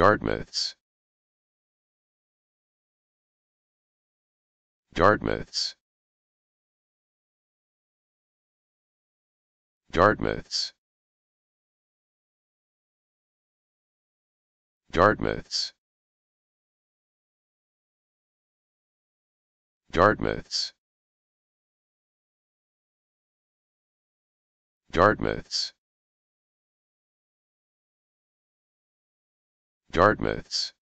Dartmouth's. Dartmouth's. Dartmouth's. Dartmouth's. Dartmouth's. Dartmouth's. Dartmouth's.